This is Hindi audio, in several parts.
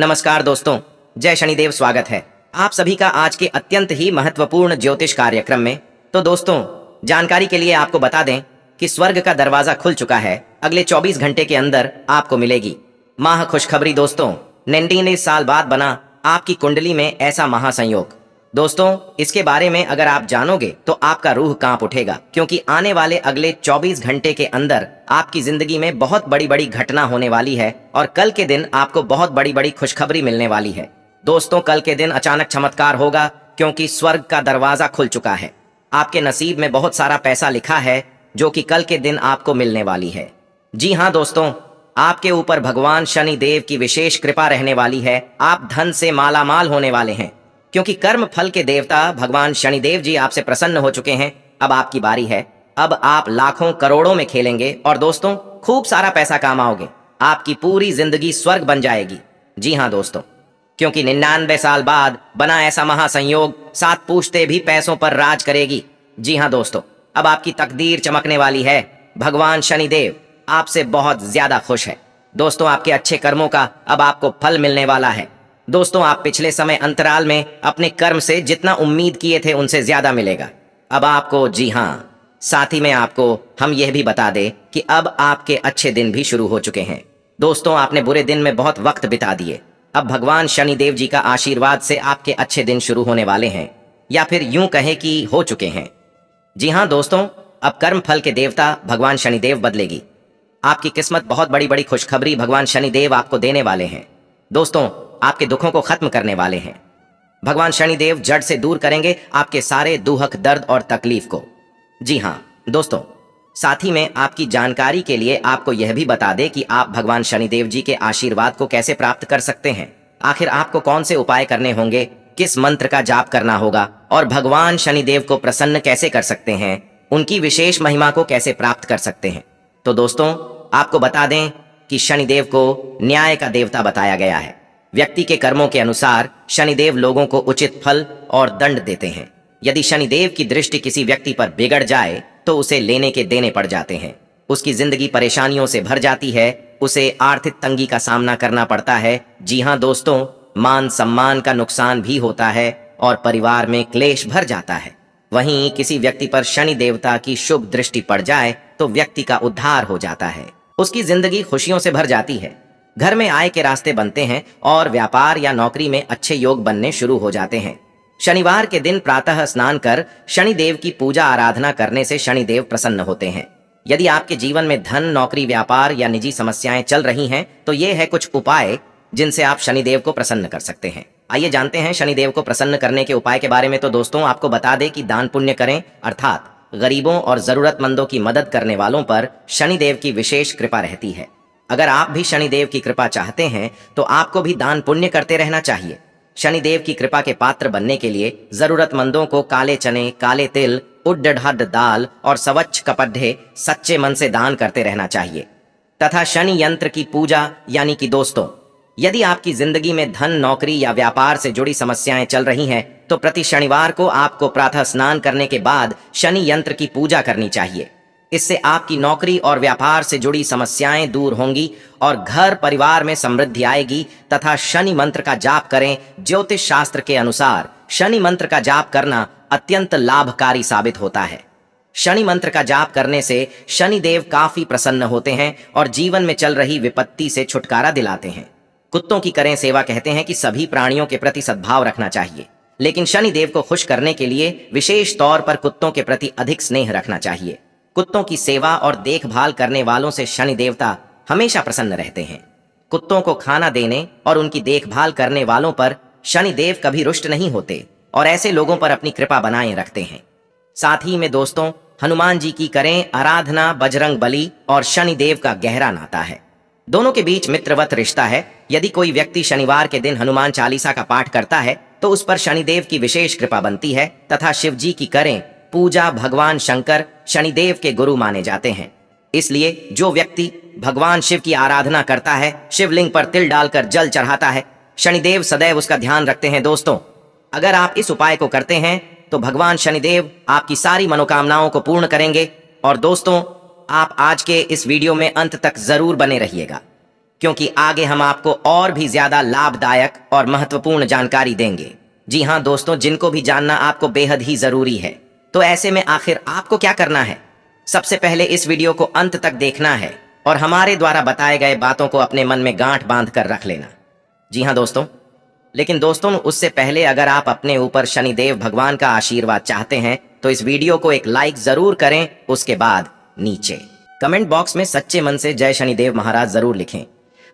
नमस्कार दोस्तों जय शनिदेव स्वागत है आप सभी का आज के अत्यंत ही महत्वपूर्ण ज्योतिष कार्यक्रम में तो दोस्तों जानकारी के लिए आपको बता दें कि स्वर्ग का दरवाजा खुल चुका है अगले 24 घंटे के अंदर आपको मिलेगी माह खुशखबरी दोस्तों ने साल बाद बना आपकी कुंडली में ऐसा महासंयोग दोस्तों इसके बारे में अगर आप जानोगे तो आपका रूह कांप उठेगा क्योंकि आने वाले अगले 24 घंटे के अंदर आपकी जिंदगी में बहुत बड़ी बड़ी घटना होने वाली है और कल के दिन आपको बहुत बड़ी बड़ी खुशखबरी मिलने वाली है दोस्तों कल के दिन अचानक चमत्कार होगा क्योंकि स्वर्ग का दरवाजा खुल चुका है आपके नसीब में बहुत सारा पैसा लिखा है जो कि कल के दिन आपको मिलने वाली है जी हाँ दोस्तों आपके ऊपर भगवान शनि देव की विशेष कृपा रहने वाली है आप धन से मालामाल होने वाले हैं क्योंकि कर्म फल के देवता भगवान शनिदेव जी आपसे प्रसन्न हो चुके हैं अब आपकी बारी है अब आप लाखों करोड़ों में खेलेंगे और दोस्तों खूब सारा पैसा कमाओगे आपकी पूरी जिंदगी स्वर्ग बन जाएगी जी हाँ दोस्तों क्योंकि निन्यानवे साल बाद बना ऐसा महासंयोग सात पूछते भी पैसों पर राज करेगी जी हाँ दोस्तों अब आपकी तकदीर चमकने वाली है भगवान शनिदेव आपसे बहुत ज्यादा खुश है दोस्तों आपके अच्छे कर्मों का अब आपको फल मिलने वाला है दोस्तों आप पिछले समय अंतराल में अपने कर्म से जितना उम्मीद किए थे उनसे ज्यादा मिलेगा अब आपको जी हाँ साथ ही में आपको हम यह भी बता दें कि अब आपके अच्छे दिन भी शुरू हो चुके हैं दोस्तों आपने बुरे दिन में बहुत वक्त बिता दिए अब भगवान शनिदेव जी का आशीर्वाद से आपके अच्छे दिन शुरू होने वाले हैं या फिर यूं कहें कि हो चुके हैं जी हाँ दोस्तों अब कर्म फल के देवता भगवान शनिदेव बदलेगी आपकी किस्मत बहुत बड़ी बड़ी खुशखबरी भगवान शनिदेव आपको देने वाले हैं दोस्तों आपके दुखों को खत्म करने वाले हैं भगवान शनिदेव जड़ से दूर करेंगे आपके सारे दुहक दर्द और तकलीफ को जी हाँ दोस्तों साथ ही में आपकी जानकारी के लिए आपको यह भी बता दें कि आप भगवान शनिदेव जी के आशीर्वाद को कैसे प्राप्त कर सकते हैं आखिर आपको कौन से उपाय करने होंगे किस मंत्र का जाप करना होगा और भगवान शनिदेव को प्रसन्न कैसे कर सकते हैं उनकी विशेष महिमा को कैसे प्राप्त कर सकते हैं तो दोस्तों आपको बता दें कि शनिदेव को न्याय का देवता बताया गया है व्यक्ति के कर्मों के अनुसार शनिदेव लोगों को उचित फल और दंड देते हैं यदि शनिदेव की दृष्टि किसी व्यक्ति पर बिगड़ जाए तो उसे लेने के देने पड़ जाते हैं उसकी जिंदगी परेशानियों से भर जाती है उसे आर्थिक तंगी का सामना करना पड़ता है जी हाँ दोस्तों मान सम्मान का नुकसान भी होता है और परिवार में क्लेश भर जाता है वहीं किसी व्यक्ति पर शनि देवता की शुभ दृष्टि पड़ जाए तो व्यक्ति का उद्धार हो जाता है उसकी जिंदगी खुशियों से भर जाती है घर में आय के रास्ते बनते हैं और व्यापार या नौकरी में अच्छे योग बनने शुरू हो जाते हैं शनिवार के दिन प्रातः स्नान कर शनिदेव की पूजा आराधना करने से शनिदेव प्रसन्न होते हैं यदि आपके जीवन में धन नौकरी व्यापार या निजी समस्याएं चल रही हैं तो ये है कुछ उपाय जिनसे आप शनिदेव को प्रसन्न कर सकते हैं आइए जानते हैं शनिदेव को प्रसन्न करने के उपाय के बारे में तो दोस्तों आपको बता दें कि दान पुण्य करें अर्थात गरीबों और जरूरतमंदों की मदद करने वालों पर शनिदेव की विशेष कृपा रहती है अगर आप भी शनिदेव की कृपा चाहते हैं तो आपको भी दान पुण्य करते रहना चाहिए शनिदेव की कृपा के पात्र बनने के लिए जरूरतमंदों को काले चने काले तिल उड्ड दाल और स्वच्छ कपड्ढे सच्चे मन से दान करते रहना चाहिए तथा शनि यंत्र की पूजा यानी कि दोस्तों यदि आपकी जिंदगी में धन नौकरी या व्यापार से जुड़ी समस्याएं चल रही हैं तो प्रति शनिवार को आपको प्रातः स्नान करने के बाद शनि यंत्र की पूजा करनी चाहिए इससे आपकी नौकरी और व्यापार से जुड़ी समस्याएं दूर होंगी और घर परिवार में समृद्धि आएगी तथा शनि मंत्र का जाप करें ज्योतिष शास्त्र के अनुसार शनि मंत्र का जाप करना अत्यंत लाभकारी साबित होता है शनि मंत्र का जाप करने से शनि देव काफी प्रसन्न होते हैं और जीवन में चल रही विपत्ति से छुटकारा दिलाते हैं कुत्तों की करें सेवा कहते हैं कि सभी प्राणियों के प्रति सद्भाव रखना चाहिए लेकिन शनि देव को खुश करने के लिए विशेष तौर पर कुत्तों के प्रति अधिक स्नेह रखना चाहिए कुत्तों की सेवा और देखभाल करने वालों से शनि देवता हमेशा प्रसन्न रहते हैं कुत्तों को खाना देने और उनकी देखभाल करने वालों पर शनि देव कभी रुष्ट नहीं होते और ऐसे लोगों पर अपनी कृपा बनाए रखते हैं साथ ही में दोस्तों हनुमान जी की करें आराधना बजरंग बली और शनि देव का गहरा नाता है दोनों के बीच मित्रवत रिश्ता है यदि कोई व्यक्ति शनिवार के दिन हनुमान चालीसा का पाठ करता है तो उस पर शनिदेव की विशेष कृपा बनती है तथा शिव जी की करें पूजा भगवान शंकर शनिदेव के गुरु माने जाते हैं इसलिए जो व्यक्ति भगवान शिव की आराधना करता है शिवलिंग पर तिल डालकर जल चढ़ाता है शनिदेव सदैव उसका ध्यान रखते हैं दोस्तों अगर आप इस उपाय को करते हैं तो भगवान शनिदेव आपकी सारी मनोकामनाओं को पूर्ण करेंगे और दोस्तों आप आज के इस वीडियो में अंत तक जरूर बने रहिएगा क्योंकि आगे हम आपको और भी ज्यादा लाभदायक और महत्वपूर्ण जानकारी देंगे जी हाँ दोस्तों जिनको भी जानना आपको बेहद ही जरूरी है तो ऐसे में आखिर आपको क्या करना है सबसे पहले इस वीडियो को अंत तक देखना है और हमारे द्वारा बताए गए बातों को अपने मन में गांठ बांध कर रख लेना जी हाँ दोस्तों लेकिन दोस्तों उससे पहले अगर आप अपने ऊपर शनिदेव भगवान का आशीर्वाद चाहते हैं तो इस वीडियो को एक लाइक जरूर करें उसके बाद नीचे कमेंट बॉक्स में सच्चे मन से जय शनिदेव महाराज जरूर लिखें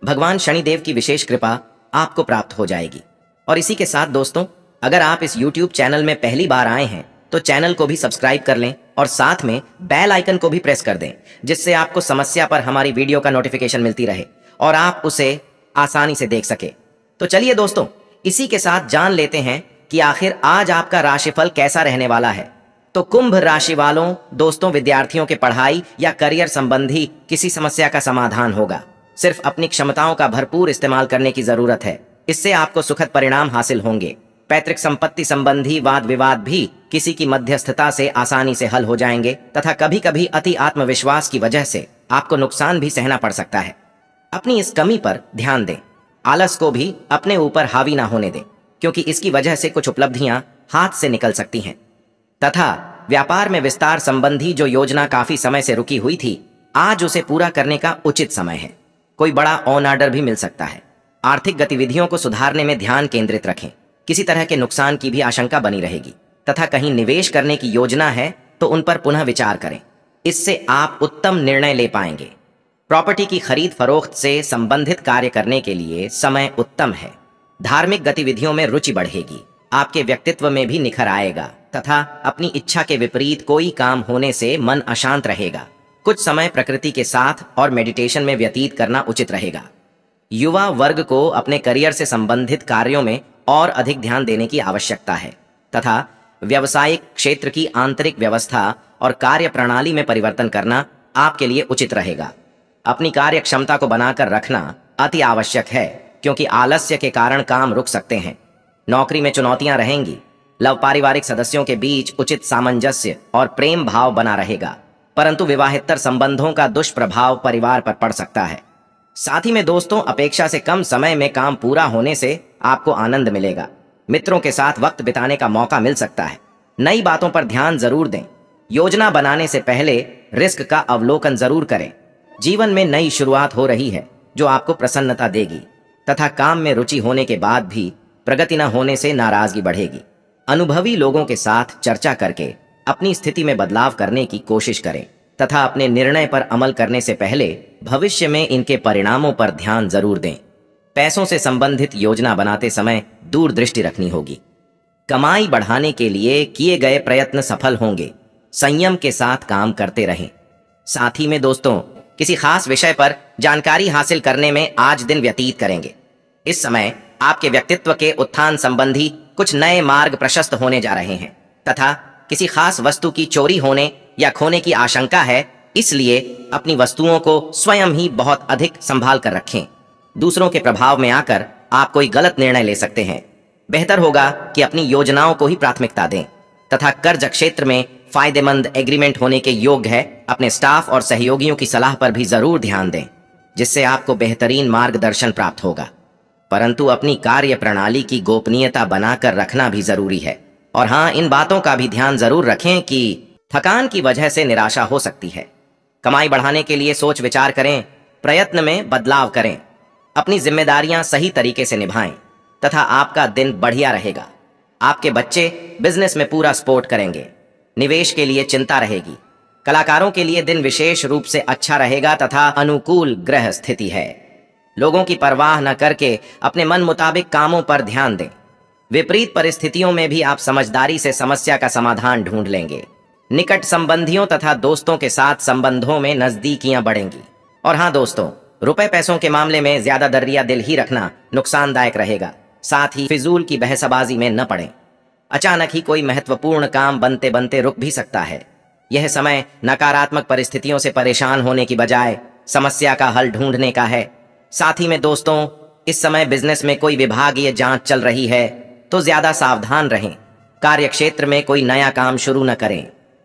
भगवान शनिदेव की विशेष कृपा आपको प्राप्त हो जाएगी और इसी के साथ दोस्तों अगर आप इस यूट्यूब चैनल में पहली बार आए हैं तो चैनल को भी सब्सक्राइब कर लें और साथ में बेल आइकन को भी प्रेस कर दें जिससे आपको समस्या पर हमारी वीडियो का नोटिफिकेशन मिलती रहे और आप उसे आसानी से देख सके तो चलिए दोस्तों इसी के साथ जान लेते हैं कि आखिर आज आपका राशिफल कैसा रहने वाला है तो कुंभ राशि वालों दोस्तों विद्यार्थियों के पढ़ाई या करियर संबंधी किसी समस्या का समाधान होगा सिर्फ अपनी क्षमताओं का भरपूर इस्तेमाल करने की जरूरत है इससे आपको सुखद परिणाम हासिल होंगे पैतृक संपत्ति संबंधी वाद विवाद भी किसी की मध्यस्थता से आसानी से हल हो जाएंगे तथा कभी कभी अति आत्मविश्वास की वजह से आपको नुकसान भी सहना पड़ सकता है अपनी इस कमी पर ध्यान दें आलस को भी अपने ऊपर हावी ना होने दें क्योंकि इसकी वजह से कुछ उपलब्धियां हाथ से निकल सकती हैं तथा व्यापार में विस्तार संबंधी जो योजना काफी समय से रुकी हुई थी आज उसे पूरा करने का उचित समय है कोई बड़ा ऑन ऑर्डर भी मिल सकता है आर्थिक गतिविधियों को सुधारने में ध्यान केंद्रित रखें किसी तरह के नुकसान की भी आशंका बनी रहेगी तथा कहीं निवेश करने की योजना है तो उन पर पुनः विचार करें इससे आप उत्तम निर्णय ले पाएंगे प्रॉपर्टी की खरीद फरोख्त से संबंधित कार्य करने के लिए समय उत्तम है धार्मिक गतिविधियों में रुचि बढ़ेगी आपके व्यक्तित्व में भी निखर आएगा तथा अपनी इच्छा के विपरीत कोई काम होने से मन अशांत रहेगा कुछ समय प्रकृति के साथ और मेडिटेशन में व्यतीत करना उचित रहेगा युवा वर्ग को अपने करियर से संबंधित कार्यों में और अधिक ध्यान देने की आवश्यकता है तथा व्यवसायिक क्षेत्र की आंतरिक व्यवस्था और कार्य प्रणाली में परिवर्तन करना आपके लिए उचित रहेगा अपनी कार्य क्षमता को बनाकर रखना अति आवश्यक है क्योंकि आलस्य के कारण काम रुक सकते हैं नौकरी में चुनौतियां रहेंगी लव पारिवारिक सदस्यों के बीच उचित सामंजस्य और प्रेम भाव बना रहेगा परंतु विवाहितर संबंधों का दुष्प्रभाव परिवार पर पड़ सकता है साथ ही में दोस्तों अपेक्षा से कम समय में काम पूरा होने से आपको आनंद मिलेगा मित्रों के साथ वक्त बिताने का मौका मिल सकता है नई बातों पर ध्यान जरूर दें योजना बनाने से पहले रिस्क का अवलोकन जरूर करें जीवन में नई शुरुआत हो रही है जो आपको प्रसन्नता देगी तथा काम में रुचि होने के बाद भी प्रगति न होने से नाराजगी बढ़ेगी अनुभवी लोगों के साथ चर्चा करके अपनी स्थिति में बदलाव करने की कोशिश करें तथा अपने निर्णय पर अमल करने से पहले भविष्य में इनके परिणामों पर ध्यान जरूर दें पैसों से संबंधित योजना बनाते समय दूरदृष्टि रखनी होगी कमाई बढ़ाने के लिए किए गए प्रयत्न सफल होंगे संयम के साथ काम करते रहें साथ ही में दोस्तों किसी खास विषय पर जानकारी हासिल करने में आज दिन व्यतीत करेंगे इस समय आपके व्यक्तित्व के उत्थान संबंधी कुछ नए मार्ग प्रशस्त होने जा रहे हैं तथा किसी खास वस्तु की चोरी होने या खोने की आशंका है इसलिए अपनी वस्तुओं को स्वयं ही बहुत अधिक संभाल कर रखें दूसरों के प्रभाव में आकर आप कोई गलत निर्णय ले सकते हैं बेहतर होगा कि अपनी योजनाओं को ही प्राथमिकता दें तथा कर्ज क्षेत्र में फायदेमंद एग्रीमेंट होने के योग्य है अपने स्टाफ और सहयोगियों की सलाह पर भी जरूर ध्यान दें जिससे आपको बेहतरीन मार्गदर्शन प्राप्त होगा परंतु अपनी कार्य प्रणाली की गोपनीयता बनाकर रखना भी जरूरी है और हाँ इन बातों का भी ध्यान जरूर रखें कि थकान की वजह से निराशा हो सकती है कमाई बढ़ाने के लिए सोच विचार करें प्रयत्न में बदलाव करें अपनी जिम्मेदारियां सही तरीके से निभाएं तथा आपका दिन बढ़िया रहेगा आपके बच्चे बिजनेस में पूरा सपोर्ट करेंगे निवेश के लिए चिंता रहेगी कलाकारों के लिए दिन विशेष रूप से अच्छा रहेगा तथा अनुकूल ग्रह स्थिति है लोगों की परवाह न करके अपने मन मुताबिक कामों पर ध्यान दें विपरीत परिस्थितियों में भी आप समझदारी से समस्या का समाधान ढूंढ लेंगे निकट संबंधियों तथा दोस्तों के साथ संबंधों में नजदीकियां बढ़ेंगी और हां दोस्तों रुपए पैसों के मामले में ज्यादा दर्रिया दिल ही रखना नुकसानदायक रहेगा साथ ही फिजूल की बहसबाजी में न पड़े अचानक ही कोई महत्वपूर्ण काम बनते बनते रुक भी सकता है यह समय नकारात्मक परिस्थितियों से परेशान होने की बजाय समस्या का हल ढूंढने का है साथ ही में दोस्तों इस समय बिजनेस में कोई विभागीय जांच चल रही है तो ज्यादा सावधान रहें कार्यक्षेत्र में कोई नया काम शुरू न करें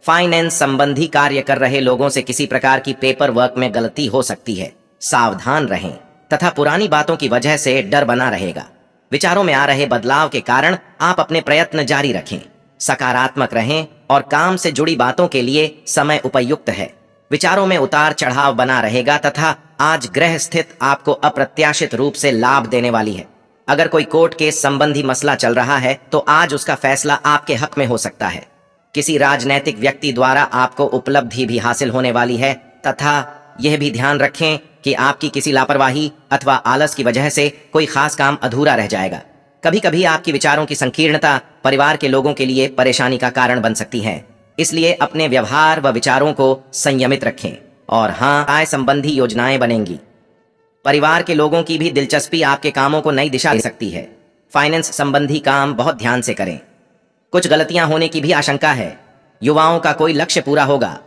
फाइनेंस संबंधी कार्य कर रहे लोगों से किसी प्रकार की पेपर वर्क में गलती हो सकती है सावधान रहें तथा पुरानी बातों की वजह से डर बना रहेगा विचारों में आ रहे बदलाव के कारण आप अपने प्रयत्न जारी रखें सकारात्मक रहें और काम से जुड़ी बातों के लिए समय उपयुक्त है विचारों में उतार चढ़ाव बना रहेगा तथा आज ग्रह स्थित आपको अप्रत्याशित रूप से लाभ देने वाली है अगर कोई कोर्ट केस संबंधी मसला चल रहा है तो आज उसका फैसला आपके हक में हो सकता है किसी राजनैतिक व्यक्ति द्वारा आपको उपलब्धि भी हासिल होने वाली है तथा यह भी ध्यान रखें कि आपकी किसी लापरवाही अथवा आलस की वजह से कोई खास काम अधूरा रह जाएगा कभी कभी आपकी विचारों की संकीर्णता परिवार के लोगों के लिए परेशानी का कारण बन सकती है इसलिए अपने व्यवहार व विचारों को संयमित रखें और हाँ आय संबंधी योजनाएं बनेंगी परिवार के लोगों की भी दिलचस्पी आपके कामों को नई दिशा दे सकती है फाइनेंस संबंधी काम बहुत ध्यान से करें कुछ गलतियां होने की भी आशंका है युवाओं का कोई लक्ष्य पूरा होगा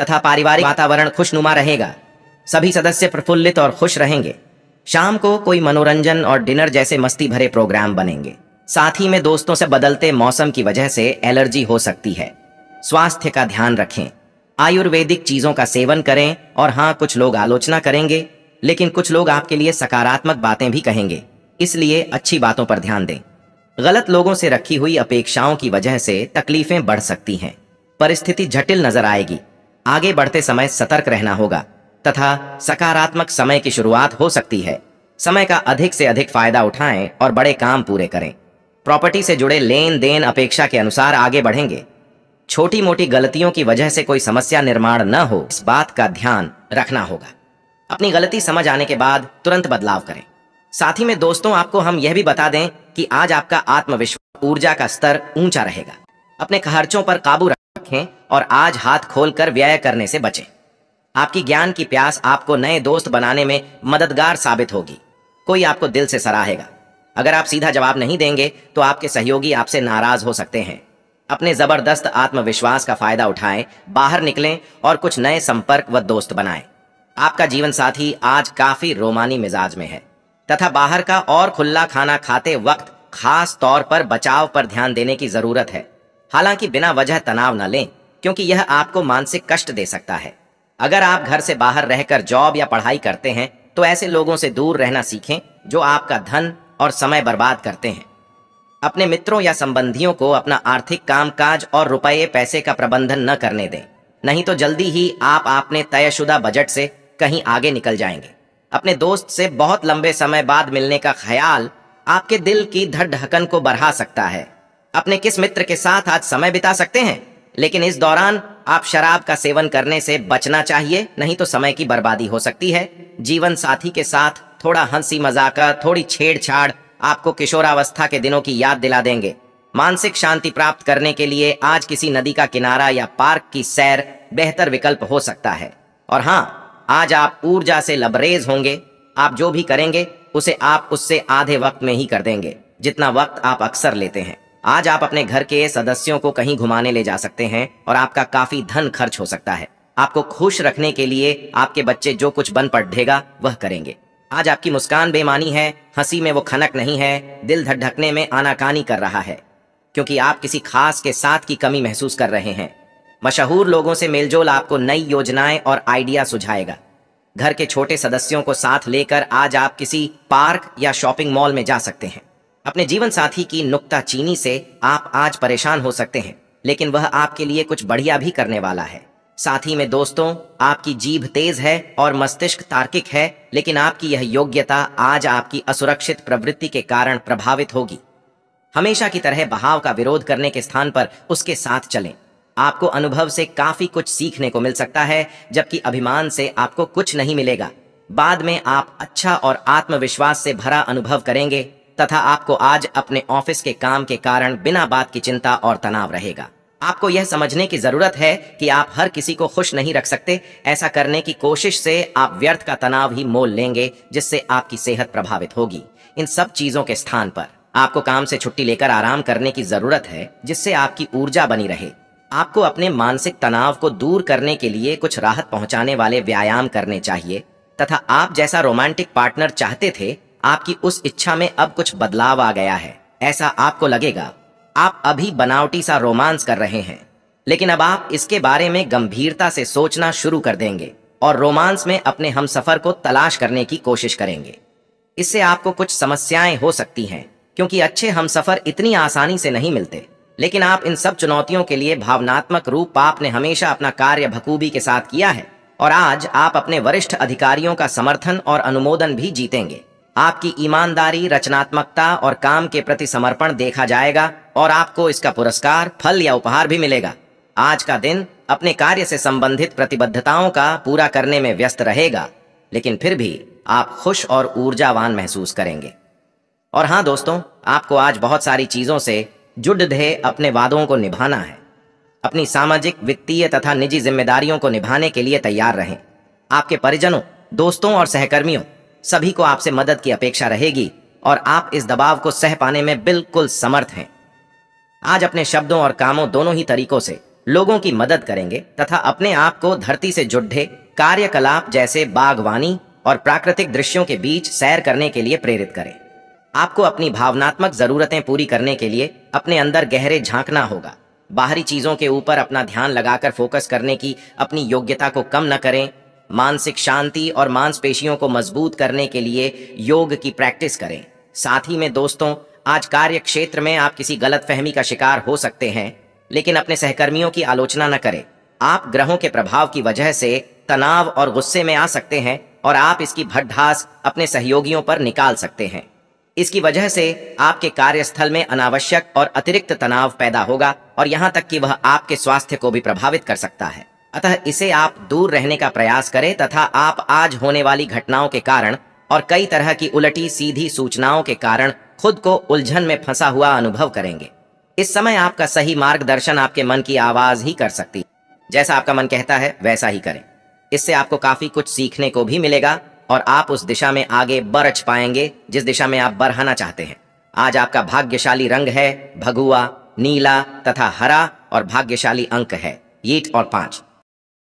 तथा पारिवारिक वातावरण खुशनुमा रहेगा सभी सदस्य प्रफुल्लित और खुश रहेंगे शाम को कोई मनोरंजन और डिनर जैसे मस्ती भरे प्रोग्राम बनेंगे साथ ही में दोस्तों से बदलते मौसम की वजह से एलर्जी हो सकती है स्वास्थ्य का ध्यान रखें आयुर्वेदिक चीजों का सेवन करें और हाँ कुछ लोग आलोचना करेंगे लेकिन कुछ लोग आपके लिए सकारात्मक बातें भी कहेंगे इसलिए अच्छी बातों पर ध्यान दें गलत लोगों से रखी हुई अपेक्षाओं की वजह से तकलीफें बढ़ सकती हैं परिस्थिति जटिल नजर आएगी आगे बढ़ते समय सतर्क रहना होगा तथा सकारात्मक समय की शुरुआत हो सकती है समय का अधिक से अधिक फायदा उठाएं और बड़े काम पूरे करें प्रॉपर्टी से जुड़े लेन देन अपेक्षा के अनुसार आगे बढ़ेंगे छोटी मोटी गलतियों की वजह से कोई समस्या निर्माण न हो इस बात का ध्यान रखना होगा अपनी गलती समझ आने के बाद तुरंत बदलाव करें साथ ही में दोस्तों आपको हम यह भी बता दें कि आज आपका आत्मविश्वास ऊर्जा का स्तर ऊंचा रहेगा अपने खर्चों पर काबू रखें और आज हाथ खोलकर व्यय करने से बचें आपकी ज्ञान की प्यास आपको नए दोस्त बनाने में मददगार साबित होगी कोई आपको दिल से सराहेगा अगर आप सीधा जवाब नहीं देंगे तो आपके सहयोगी आपसे नाराज हो सकते हैं अपने जबरदस्त आत्मविश्वास का फायदा उठाएं बाहर निकलें और कुछ नए संपर्क व दोस्त बनाएं आपका जीवन साथी आज काफी रोमानी मिजाज में है तथा बाहर का और खुला खाना खाते वक्त खास तौर पर बचाव पर ध्यान देने की जरूरत है हालांकि बिना वजह तनाव न लें क्योंकि यह आपको मानसिक कष्ट दे सकता है अगर आप घर से बाहर रहकर जॉब या पढ़ाई करते हैं तो ऐसे लोगों से दूर रहना सीखें जो आपका धन और समय बर्बाद करते हैं अपने मित्रों या संबंधियों को अपना आर्थिक कामकाज और रुपये पैसे का प्रबंधन न करने दें नहीं तो जल्दी ही आप आपने तयशुदा बजट से कहीं आगे निकल जाएंगे अपने दोस्त से बहुत लंबे समय बाद मिलने का ख्याल आपके दिल की धड़कन को बढ़ा सकता है अपने किस मित्र के साथ आज समय बिता सकते हैं लेकिन इस दौरान आप शराब का सेवन करने से बचना चाहिए नहीं तो समय की बर्बादी हो सकती है जीवन साथी के साथ थोड़ा हंसी मजाक थोड़ी छेड़छाड़ आपको किशोरावस्था के दिनों की याद दिला देंगे मानसिक शांति प्राप्त करने के लिए आज किसी नदी का किनारा या पार्क की सैर बेहतर विकल्प हो सकता है और हाँ आज आप ऊर्जा से लबरेज होंगे आप जो भी करेंगे उसे आप उससे आधे वक्त में ही कर देंगे जितना वक्त आप अक्सर लेते हैं आज आप अपने घर के सदस्यों को कहीं घुमाने ले जा सकते हैं और आपका काफी धन खर्च हो सकता है आपको खुश रखने के लिए आपके बच्चे जो कुछ बन पढ़ेगा वह करेंगे आज आपकी मुस्कान बेमानी है हंसी में वो खनक नहीं है दिल धड़कने में आनाकानी कर रहा है क्योंकि आप किसी खास के साथ की कमी महसूस कर रहे हैं मशहूर लोगों से मेलजोल आपको नई योजनाएं और आइडिया सुझाएगा घर के छोटे सदस्यों को साथ लेकर आज आप किसी पार्क या शॉपिंग मॉल में जा सकते हैं अपने जीवन साथी की नुकता चीनी से आप आज परेशान हो सकते हैं लेकिन वह आपके लिए कुछ बढ़िया भी करने वाला है साथ ही में दोस्तों आपकी जीभ तेज है और मस्तिष्क तार्किक है लेकिन आपकी यह योग्यता आज आपकी असुरक्षित प्रवृत्ति के कारण प्रभावित होगी हमेशा की तरह बहाव का विरोध करने के स्थान पर उसके साथ चलें आपको अनुभव से काफी कुछ सीखने को मिल सकता है जबकि अभिमान से आपको कुछ नहीं मिलेगा बाद में आप अच्छा और आत्मविश्वास से भरा अनुभव करेंगे तथा आपको आज अपने ऑफिस के काम के कारण बिना बात की चिंता और तनाव रहेगा आपको यह समझने की जरूरत है कि आप हर किसी को खुश नहीं रख सकते ऐसा करने की कोशिश से आप व्यर्थ का तनाव ही मोल लेंगे जिससे आपकी सेहत प्रभावित होगी इन सब चीजों के स्थान पर आपको काम से छुट्टी लेकर आराम करने की जरूरत है जिससे आपकी ऊर्जा बनी रहे आपको अपने मानसिक तनाव को दूर करने के लिए कुछ राहत पहुंचाने वाले व्यायाम करने चाहिए तथा आप जैसा रोमांटिक पार्टनर चाहते थे आपकी उस इच्छा में अब कुछ बदलाव आ गया है ऐसा आपको लगेगा आप अभी बनावटी सा रोमांस कर रहे हैं लेकिन अब आप इसके बारे में गंभीरता से सोचना शुरू कर देंगे और रोमांस में अपने हम सफर को तलाश करने की कोशिश करेंगे इससे आपको कुछ समस्याएं हो सकती हैं क्योंकि अच्छे हम सफर इतनी आसानी से नहीं मिलते लेकिन आप इन सब चुनौतियों के लिए भावनात्मक रूप आपने हमेशा अपना कार्य बखूबी के साथ किया है और आज आप अपने वरिष्ठ अधिकारियों का समर्थन और अनुमोदन भी जीतेंगे आपकी ईमानदारी रचनात्मकता और काम के प्रति समर्पण देखा जाएगा और आपको इसका पुरस्कार फल या उपहार भी मिलेगा आज का दिन अपने कार्य से संबंधित प्रतिबद्धताओं का पूरा करने में व्यस्त रहेगा लेकिन फिर भी आप खुश और ऊर्जावान महसूस करेंगे और हाँ दोस्तों आपको आज बहुत सारी चीजों से जुड़े अपने वादों को निभाना है अपनी सामाजिक वित्तीय तथा निजी जिम्मेदारियों को निभाने के लिए तैयार रहें आपके परिजनों दोस्तों और सहकर्मियों सभी को आपसे मदद की अपेक्षा रहेगी और आप इस दबाव को सह पाने में बिल्कुल समर्थ हैं आज अपने शब्दों और कामों दोनों ही तरीकों से लोगों की मदद करेंगे तथा अपने आप को धरती से जुड़े कार्यकलाप जैसे बागवानी और प्राकृतिक दृश्यों के बीच सैर करने के लिए प्रेरित करें आपको अपनी भावनात्मक जरूरतें पूरी करने के लिए अपने अंदर गहरे झांकना होगा बाहरी चीजों के ऊपर अपना ध्यान लगाकर फोकस करने की अपनी योग्यता को कम न करें मानसिक शांति और मांसपेशियों को मजबूत करने के लिए योग की प्रैक्टिस करें साथ ही में दोस्तों आज कार्य क्षेत्र में आप किसी गलत फहमी का शिकार हो सकते हैं लेकिन अपने सहकर्मियों की आलोचना न करें आप ग्रहों के प्रभाव की वजह से तनाव और गुस्से में आ सकते हैं और आप इसकी भट्टास अपने सहयोगियों पर निकाल सकते हैं इसकी वजह से आपके कार्यस्थल में अनावश्यक और अतिरिक्त तनाव पैदा होगा और यहां तक कि वह आपके स्वास्थ्य को भी प्रभावित कर सकता है अतः इसे आप दूर रहने का प्रयास करें तथा आप आज होने वाली घटनाओं के कारण और कई तरह की उलटी सीधी सूचनाओं के कारण खुद को उलझन में फंसा हुआ अनुभव करेंगे इस समय आपका सही मार्गदर्शन आपके मन की आवाज ही कर सकती जैसा आपका मन कहता है वैसा ही करें इससे आपको काफी कुछ सीखने को भी मिलेगा और आप उस दिशा में आगे बरच पाएंगे जिस दिशा में आप बढ़ाना चाहते हैं आज आपका भाग्यशाली रंग है भगुआ नीला तथा हरा और भाग्यशाली अंक है ईट और पांच